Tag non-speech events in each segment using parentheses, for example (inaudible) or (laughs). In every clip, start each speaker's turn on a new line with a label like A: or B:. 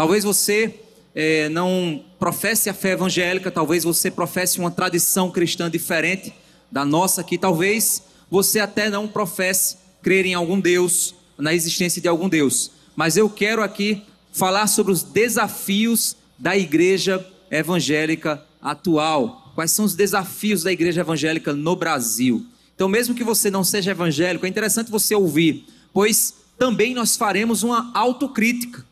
A: Talvez você é, não professe a fé evangélica, talvez você professe uma tradição cristã diferente da nossa aqui, talvez você até não professe crer em algum Deus, na existência de algum Deus. Mas eu quero aqui falar sobre os desafios da igreja evangélica atual. Quais são os desafios da igreja evangélica no Brasil? Então, mesmo que você não seja evangélico, é interessante você ouvir, pois também nós faremos uma autocrítica.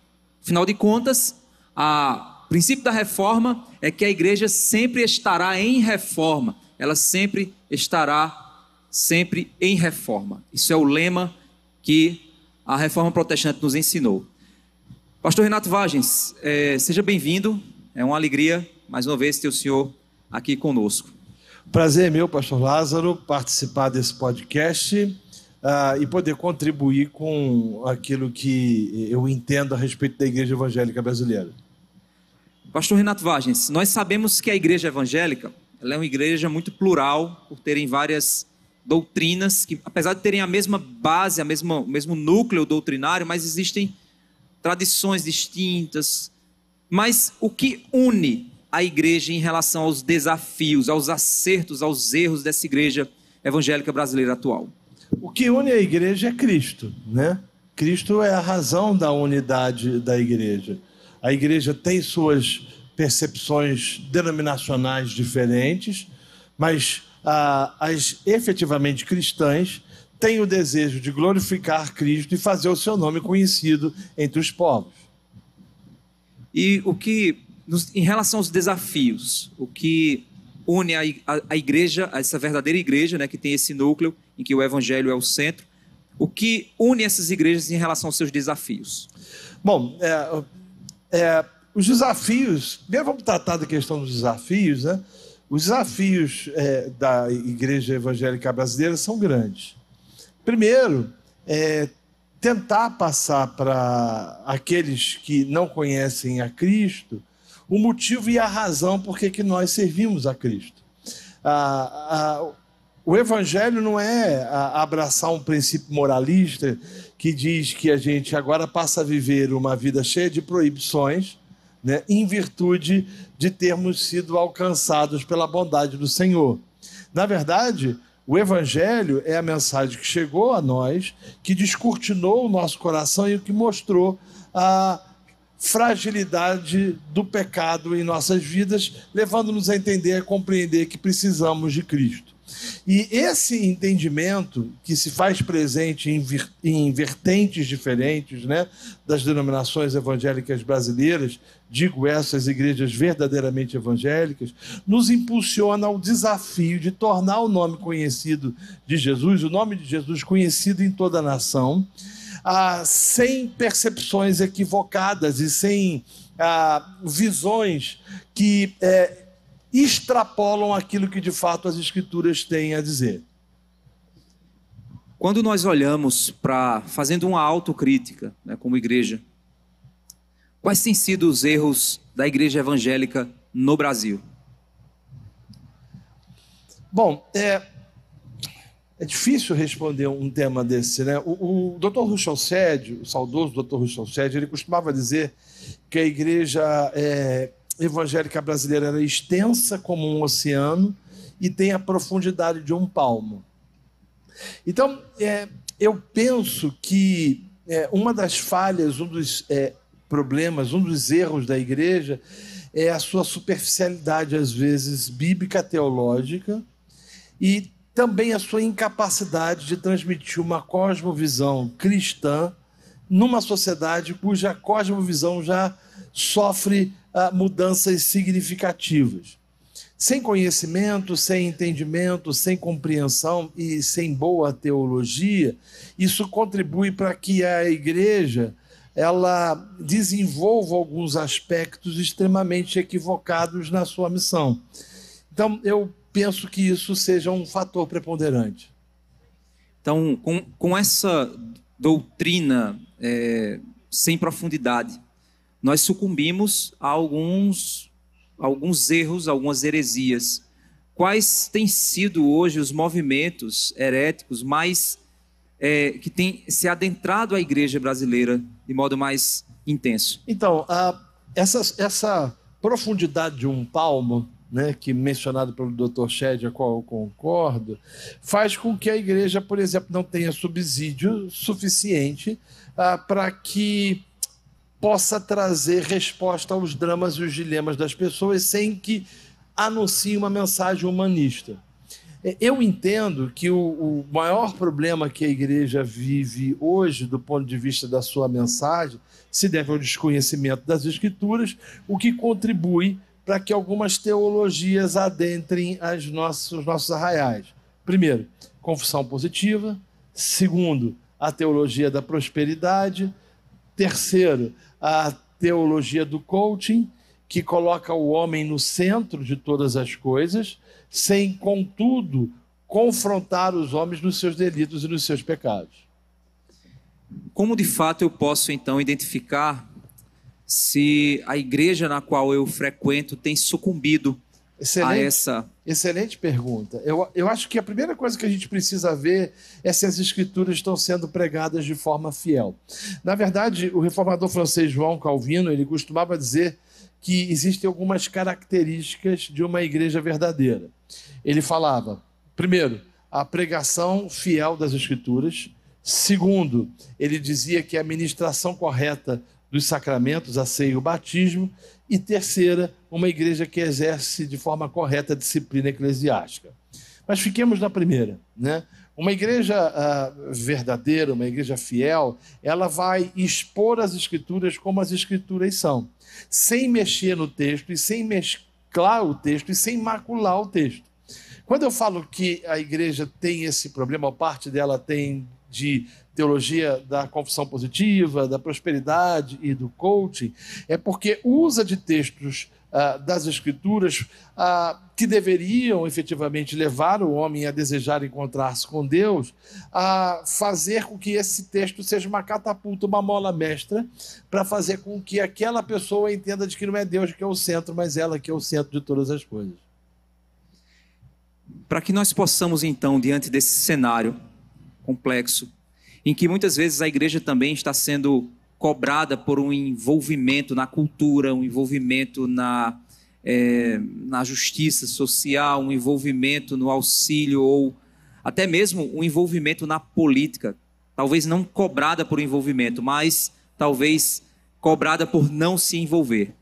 A: Afinal de contas, o princípio da reforma é que a igreja sempre estará em reforma, ela sempre estará sempre em reforma. Isso é o lema que a reforma protestante nos ensinou. Pastor Renato Vagens, é, seja bem-vindo, é uma alegria mais uma vez ter o senhor aqui conosco.
B: Prazer é meu, Pastor Lázaro, participar desse podcast uh, e poder contribuir com aquilo que eu entendo a respeito da igreja evangélica
A: brasileira. Pastor Renato Vargens, nós sabemos que a igreja evangélica é uma igreja muito plural, por terem várias doutrinas que, apesar de terem a mesma base, a mesma, o mesmo núcleo doutrinário, mas existem tradições distintas. Mas o que une a igreja em relação aos desafios, aos acertos, aos erros dessa igreja evangélica brasileira atual?
B: O que une a igreja é Cristo, né? Cristo é a razão da unidade da igreja. A igreja tem suas percepções denominacionais diferentes, mas ah, as efetivamente cristãs têm o desejo de glorificar Cristo e fazer o seu nome conhecido entre os povos.
A: E o que, em relação aos desafios, o que une a, a, a igreja, essa verdadeira igreja, né, que tem esse núcleo em que o evangelho é o centro, o que une essas igrejas em relação aos seus desafios? Bom, é,
B: é, os desafios, primeiro vamos tratar da questão dos desafios, né? Os desafios é, da igreja evangélica brasileira são grandes. Primeiro, é, tentar passar para aqueles que não conhecem a Cristo o motivo e a razão por que nós servimos a Cristo. Ah, ah, o Evangelho não é abraçar um princípio moralista que diz que a gente agora passa a viver uma vida cheia de proibições, né, em virtude de termos sido alcançados pela bondade do Senhor. Na verdade, o Evangelho é a mensagem que chegou a nós, que descortinou o nosso coração e o que mostrou a fragilidade do pecado em nossas vidas, levando-nos a entender, a compreender que precisamos de Cristo. E esse entendimento que se faz presente em, em vertentes diferentes né, das denominações evangélicas brasileiras, digo essas igrejas verdadeiramente evangélicas, nos impulsiona ao desafio de tornar o nome conhecido de Jesus, o nome de Jesus conhecido em toda a nação, ah, sem percepções equivocadas e sem ah, visões que é, extrapolam
A: aquilo que de fato as Escrituras têm a dizer. Quando nós olhamos para, fazendo uma autocrítica né, como igreja, quais têm sido os erros da igreja evangélica no Brasil?
B: Bom, é, é difícil responder um tema desse, né? O, o Dr. Russell Sede, o saudoso Dr. Russell Sede, ele costumava dizer que a igreja é, evangélica brasileira era é extensa como um oceano e tem a profundidade de um palmo. Então, é, eu penso que é, uma das falhas, um dos é, problemas, um dos erros da igreja é a sua superficialidade, às vezes, bíblica, teológica, e também a sua incapacidade de transmitir uma cosmovisão cristã numa sociedade cuja cosmovisão já sofre ah, mudanças significativas. Sem conhecimento, sem entendimento, sem compreensão e sem boa teologia, isso contribui para que a igreja ela desenvolva alguns aspectos extremamente equivocados na sua missão. Então, eu
A: penso que isso seja um fator preponderante. Então, com, com essa doutrina é, sem profundidade, nós sucumbimos a alguns, alguns erros, algumas heresias. Quais têm sido hoje os movimentos heréticos mais é, que têm se adentrado à igreja brasileira de modo mais intenso?
B: Então, a, essa, essa profundidade de um palmo né, que mencionado pelo Dr. Shed, a qual eu concordo, faz com que a igreja, por exemplo, não tenha subsídio suficiente ah, para que possa trazer resposta aos dramas e os dilemas das pessoas sem que anuncie uma mensagem humanista. É, eu entendo que o, o maior problema que a igreja vive hoje, do ponto de vista da sua mensagem, se deve ao desconhecimento das escrituras, o que contribui para que algumas teologias adentrem as nossas, os nossos arraiais. Primeiro, confissão positiva. Segundo, a teologia da prosperidade. Terceiro, a teologia do coaching, que coloca o homem no centro de todas as coisas, sem, contudo, confrontar os homens nos seus delitos e nos seus pecados.
A: Como de fato eu posso então identificar se a igreja na qual eu frequento tem sucumbido excelente, a essa.
B: Excelente pergunta. Eu, eu acho que a primeira coisa que a gente precisa ver é se as escrituras estão sendo pregadas de forma fiel. Na verdade, o reformador francês João Calvino ele costumava dizer que existem algumas características de uma igreja verdadeira. Ele falava, primeiro, a pregação fiel das escrituras. Segundo, ele dizia que a ministração correta dos sacramentos, a ceia e o batismo, e terceira, uma igreja que exerce de forma correta a disciplina eclesiástica. Mas fiquemos na primeira, né? Uma igreja uh, verdadeira, uma igreja fiel, ela vai expor as escrituras como as escrituras são, sem mexer no texto e sem mesclar o texto e sem macular o texto. Quando eu falo que a igreja tem esse problema, ou parte dela tem de teologia da confissão positiva, da prosperidade e do coaching, é porque usa de textos ah, das Escrituras ah, que deveriam efetivamente levar o homem a desejar encontrar-se com Deus, a fazer com que esse texto seja uma catapulta, uma mola mestra, para fazer com que aquela pessoa entenda de que não é Deus que é o centro, mas ela que é o centro de todas as coisas.
A: Para que nós possamos, então, diante desse cenário, complexo, em que muitas vezes a igreja também está sendo cobrada por um envolvimento na cultura, um envolvimento na, é, na justiça social, um envolvimento no auxílio ou até mesmo um envolvimento na política. Talvez não cobrada por envolvimento, mas talvez cobrada por não se envolver.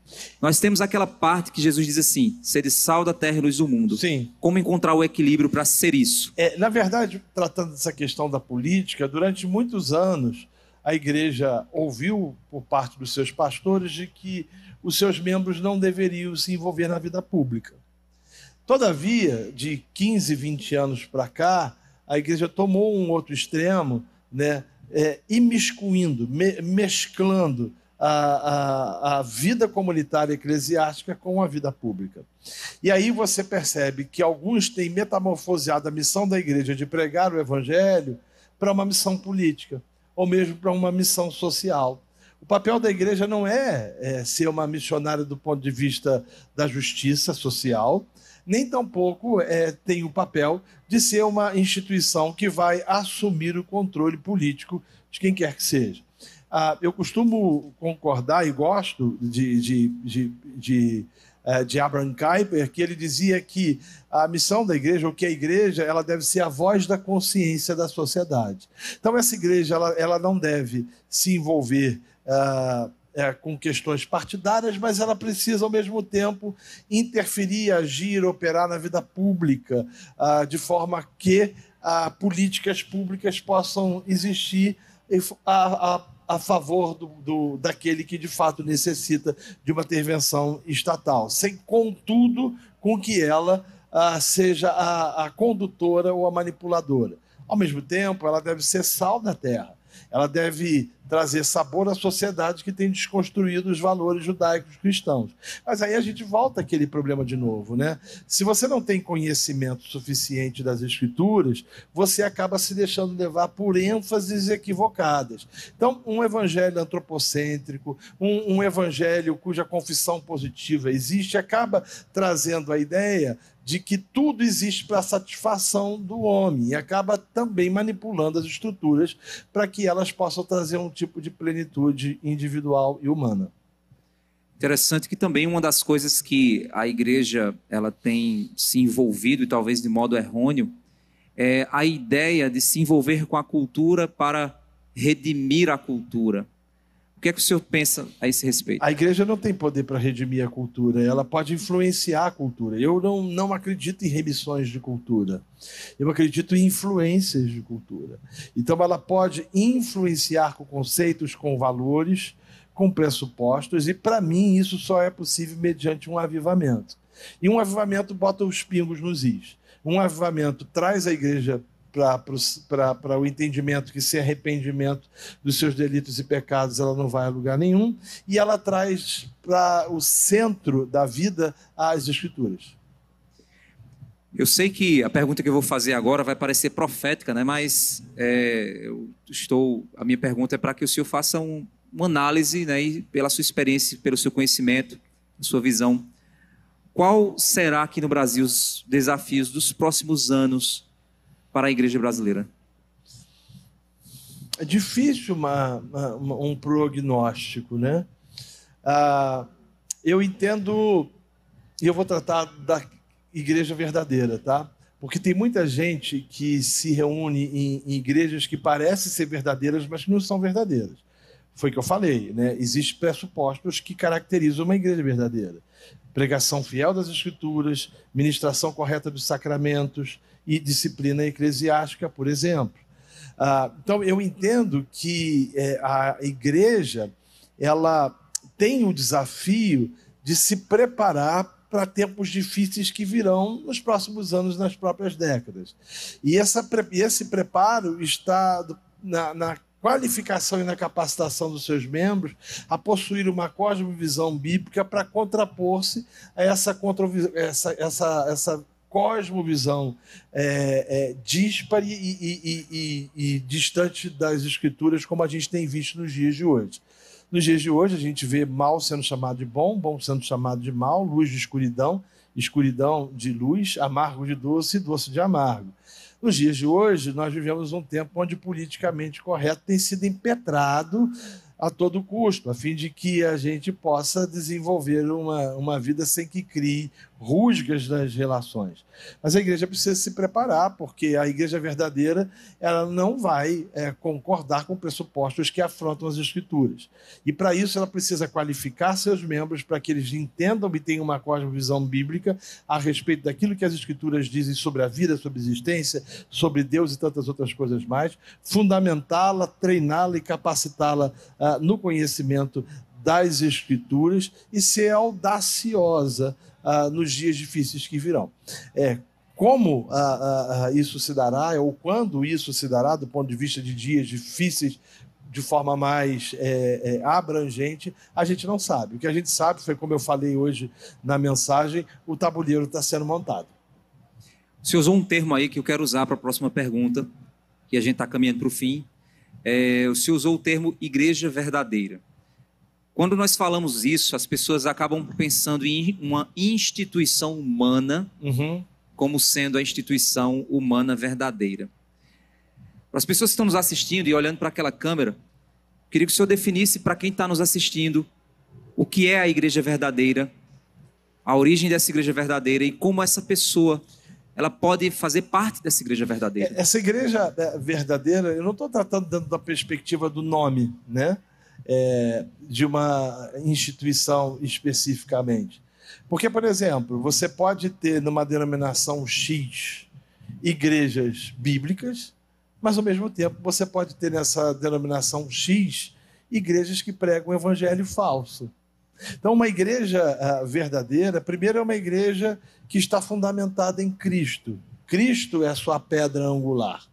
A: Nós temos aquela parte que Jesus diz assim: ser sal da terra e luz do mundo. Sim. Como encontrar o equilíbrio para ser isso? É, na verdade, tratando dessa questão da política, durante
B: muitos anos a igreja ouviu por parte dos seus pastores de que os seus membros não deveriam se envolver na vida pública. Todavia, de 15, 20 anos para cá, a igreja tomou um outro extremo, né, é, imiscuindo, me mesclando a, a, a vida comunitária eclesiástica com a vida pública. E aí você percebe que alguns têm metamorfoseado a missão da igreja de pregar o evangelho para uma missão política, ou mesmo para uma missão social. O papel da igreja não é, é, ser uma missionária do ponto de vista da justiça social, nem tampouco é, tem o papel de ser uma instituição que vai assumir o controle político de quem quer que seja. Ah, eu costumo concordar e gosto de, de, de, de, eh, de Abraham Kuyper, que ele dizia que a missão da igreja, ou que a igreja, ela deve ser a voz da consciência da sociedade. Então, essa igreja, ela, ela não deve se envolver. é, com questões partidárias, mas ela precisa, ao mesmo tempo, interferir, agir, operar na vida pública, ah, de forma que ah, políticas públicas possam existir a, a a favor do, do, daquele que de fato necessita de uma intervenção estatal, sem, contudo, com que ela ah, seja a, a condutora ou a manipuladora. Ao mesmo tempo, ela deve ser sal da terra, ela deve trazer sabor à sociedade que tem desconstruído os valores judaicos cristãos. Mas aí a gente volta àquele problema de novo, né? Se você não tem conhecimento suficiente das escrituras, você acaba se deixando levar por ênfases equivocadas. Então, um evangelho antropocêntrico, um, um evangelho cuja confissão positiva existe, acaba trazendo a ideia de que tudo existe para a satisfação do homem e acaba também manipulando as estruturas para que elas possam trazer um tipo de plenitude individual e humana.
A: Interessante que também uma das coisas que a igreja ela tem se envolvido e talvez de modo errôneo é a ideia de se envolver com a cultura para redimir a cultura. O que é que o senhor pensa a esse respeito? A igreja não
B: tem poder para redimir a cultura, ela pode influenciar a cultura. Eu não, não acredito em remissões de cultura, eu acredito em influências de cultura. Então, ela pode influenciar com conceitos, com valores, com pressupostos, e para mim isso só é possível mediante um avivamento. E um avivamento bota os pingos nos is. Um avivamento traz a igreja para o entendimento que sem arrependimento dos seus delitos e pecados ela não vai a lugar nenhum, e ela traz para o centro da vida as Escrituras.
A: Eu sei que a pergunta que eu vou fazer agora vai parecer profética, né? mas é, eu estou, a minha pergunta é para que o senhor faça um, uma análise, né? e pela sua experiência, pelo seu conhecimento, sua visão. Qual será aqui no Brasil os desafios dos próximos anos para a igreja brasileira?
B: É difícil uma, uma, um prognóstico, né? Ah, eu entendo, e eu vou tratar da igreja verdadeira, tá? Porque tem muita gente que se reúne em, em igrejas que parecem ser verdadeiras, mas que não são verdadeiras. Foi o que eu falei, né? Existem pressupostos que caracterizam uma igreja verdadeira. Pregação fiel das escrituras, ministração correta dos sacramentos, e disciplina eclesiástica, por exemplo. Ah, então, eu entendo que é, a igreja ela tem o desafio de se preparar para tempos difíceis que virão nos próximos anos, nas próprias décadas. E essa, esse preparo está na, na qualificação e na capacitação dos seus membros a possuir uma cosmovisão bíblica para contrapor-se a essa, essa, essa, essa cosmovisão é, é, e, e, e, e distante das escrituras, como a gente tem visto nos dias de hoje. Nos dias de hoje, a gente vê mal sendo chamado de bom, bom sendo chamado de mal, luz de escuridão, escuridão de luz, amargo de doce doce de amargo. Nos dias de hoje, nós vivemos um tempo onde politicamente correto tem sido impetrado a todo custo, a fim de que a gente possa desenvolver uma, uma vida sem que crie rusgas das relações. Mas a igreja precisa se preparar, porque a igreja verdadeira ela não vai é, concordar com pressupostos que afrontam as escrituras. E para isso ela precisa qualificar seus membros para que eles entendam e tenham uma cosmovisão bíblica a respeito daquilo que as escrituras dizem sobre a vida, sobre a existência, sobre Deus e tantas outras coisas mais, fundamentá-la, treiná-la e capacitá-la uh, no conhecimento das escrituras e ser audaciosa ah, nos dias difíceis que virão. É, como ah, ah, isso se dará, ou quando isso se dará, do ponto de vista de dias difíceis de forma mais é, é, abrangente, a gente não sabe. O que a gente sabe foi, como eu falei hoje na mensagem, o tabuleiro está sendo montado.
A: Você usou um termo aí que eu quero usar para a próxima pergunta, que a gente está caminhando para o fim. É, você usou o termo igreja verdadeira. Quando nós falamos isso, as pessoas acabam pensando em uma instituição humana uhum. como sendo a instituição humana verdadeira. Para as pessoas que estão nos assistindo e olhando para aquela câmera, queria que o senhor definisse para quem está nos assistindo o que é a igreja verdadeira, a origem dessa igreja verdadeira e como essa pessoa ela pode fazer parte dessa igreja verdadeira.
B: É, essa igreja né, verdadeira, eu não estou tratando dentro da perspectiva do nome, né? é, de uma instituição especificamente. Porque, por exemplo, você pode ter numa denominação X igrejas bíblicas, mas ao mesmo tempo você pode ter nessa denominação X igrejas que pregam o evangelho falso. Então, uma igreja ah, verdadeira, primeiro, é uma igreja que está fundamentada em Cristo. Cristo é a sua pedra angular.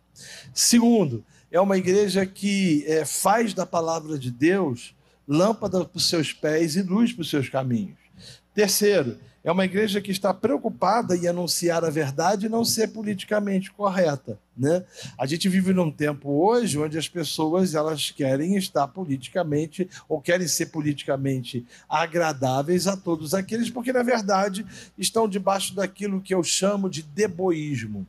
B: Segundo, é uma igreja que é, faz da palavra de Deus lâmpada para os seus pés e luz para os seus caminhos. Terceiro, é uma igreja que está preocupada em anunciar a verdade e não ser politicamente correta. Né? A gente vive num tempo hoje onde as pessoas elas querem estar politicamente ou querem ser politicamente agradáveis a todos aqueles, porque na verdade estão debaixo daquilo que eu chamo de deboísmo.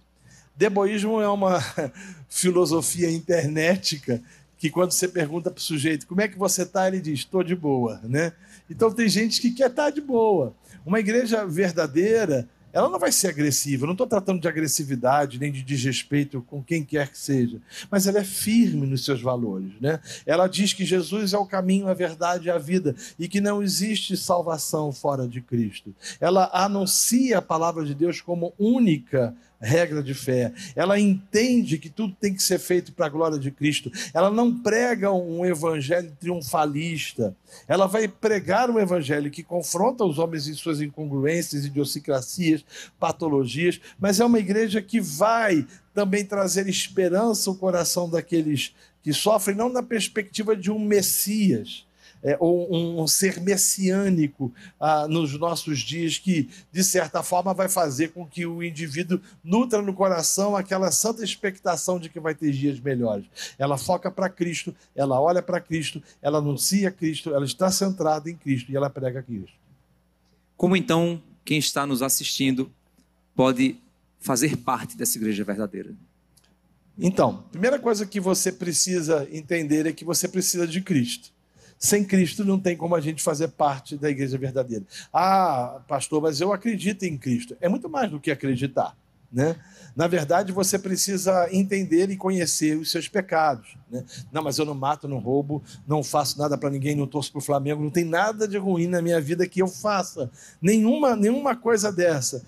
B: Deboísmo é uma (laughs) filosofia internética que quando você pergunta para o sujeito como é que você está, ele diz, estou de boa. Né? Então tem gente que quer estar tá de boa. Uma igreja verdadeira, ela não vai ser agressiva. Eu não estou tratando de agressividade nem de desrespeito com quem quer que seja, mas ela é firme nos seus valores. Né? Ela diz que Jesus é o caminho, a verdade e a vida e que não existe salvação fora de Cristo. Ela anuncia a palavra de Deus como única regra de fé. Ela entende que tudo tem que ser feito para a glória de Cristo. Ela não prega um evangelho triunfalista. Ela vai pregar um evangelho que confronta os homens em suas incongruências, idiosincrasias, patologias, mas é uma igreja que vai também trazer esperança ao coração daqueles que sofrem, não na perspectiva de um Messias, é, ou um, ser messiânico ah, nos nossos dias, que, de certa forma, vai fazer com que o indivíduo nutra no coração aquela santa expectação de que vai ter dias melhores. Ela foca para Cristo, ela olha para Cristo, ela anuncia Cristo, ela está centrada em Cristo e ela prega Cristo.
A: Como então quem está nos assistindo pode fazer parte dessa igreja verdadeira?
B: Então, primeira coisa que você precisa entender é que você precisa de Cristo. Sem Cristo não tem como a gente fazer parte da igreja verdadeira. Ah, pastor, mas eu acredito em Cristo. É muito mais do que acreditar. Né? Na verdade, você precisa entender e conhecer os seus pecados. Né? Não, mas eu não mato, não roubo, não faço nada para ninguém, não torço para o Flamengo, não tem nada de ruim na minha vida que eu faça, nenhuma, nenhuma coisa dessa.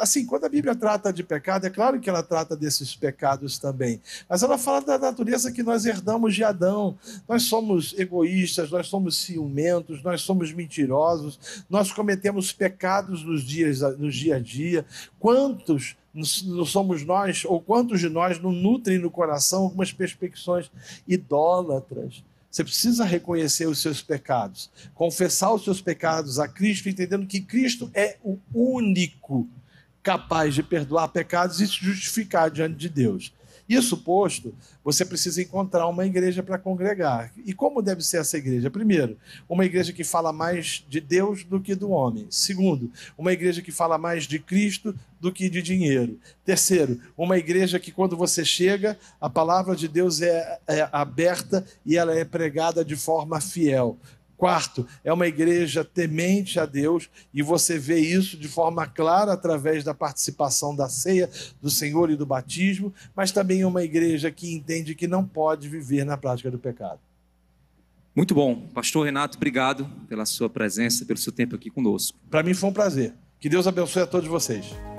B: assim, quando a Bíblia trata de pecado, é claro que ela trata desses pecados também, mas ela fala da natureza que nós herdamos de Adão. Nós somos egoístas, nós somos ciumentos, nós somos mentirosos, nós cometemos pecados nos dias, nos dia a dia. Quantos somos nós, ou quantos de nós não nutrem no coração algumas perspecções pessoas idólatras. Você precisa reconhecer os seus pecados, confessar os seus pecados a Cristo, entendendo que Cristo é o único capaz de perdoar pecados e se justificar diante de Deus. Isso posto, você precisa encontrar uma igreja para congregar. E como deve ser essa igreja? Primeiro, uma igreja que fala mais de Deus do que do homem. Segundo, uma igreja que fala mais de Cristo do que de dinheiro. Terceiro, uma igreja que quando você chega, a palavra de Deus é, é aberta e ela é pregada de forma fiel. Quarto, é uma igreja temente a Deus e você vê isso de forma clara através da participação da ceia do Senhor e do batismo, mas também é uma igreja que entende que não pode viver na prática do pecado.
A: Muito bom. Pastor Renato, obrigado pela sua presença, pelo seu tempo aqui conosco.
B: Para mim foi um prazer. Que Deus abençoe a todos vocês.